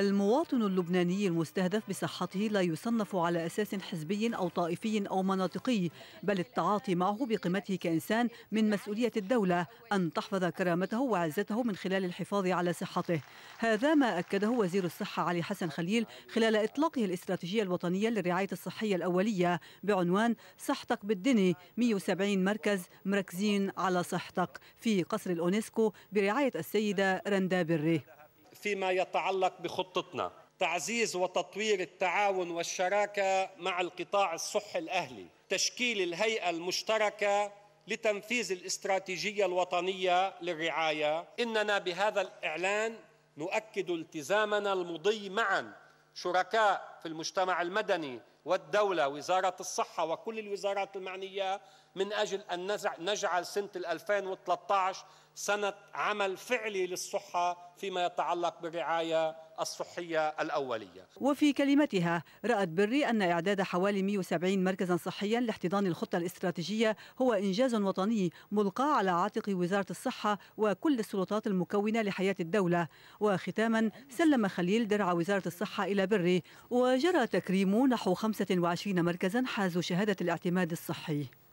المواطن اللبناني المستهدف بصحته لا يصنف على أساس حزبي أو طائفي أو مناطقي بل التعاطي معه بقيمته كإنسان من مسؤولية الدولة أن تحفظ كرامته وعزته من خلال الحفاظ على صحته هذا ما أكده وزير الصحة علي حسن خليل خلال إطلاقه الاستراتيجية الوطنية للرعاية الصحية الأولية بعنوان صحتك بالدني 170 مركز مركزين على صحتك في قصر الأونسكو برعاية السيدة رندا بري فيما يتعلق بخطتنا تعزيز وتطوير التعاون والشراكه مع القطاع الصحي الاهلي تشكيل الهيئه المشتركه لتنفيذ الاستراتيجيه الوطنيه للرعايه اننا بهذا الاعلان نؤكد التزامنا المضي معا شركاء في المجتمع المدني والدولة وزارة الصحة وكل الوزارات المعنية من أجل أن نجعل سنة 2013 سنة عمل فعلي للصحة فيما يتعلق بالرعاية الصحية الأولية وفي كلمتها رأت بري أن إعداد حوالي 170 مركزا صحيا لاحتضان الخطة الاستراتيجية هو إنجاز وطني ملقى على عاتق وزارة الصحة وكل السلطات المكونة لحياة الدولة وختاما سلم خليل درع وزارة الصحة إلى بري وجرى تكريم نحو 25 مركزا حازوا شهادة الاعتماد الصحي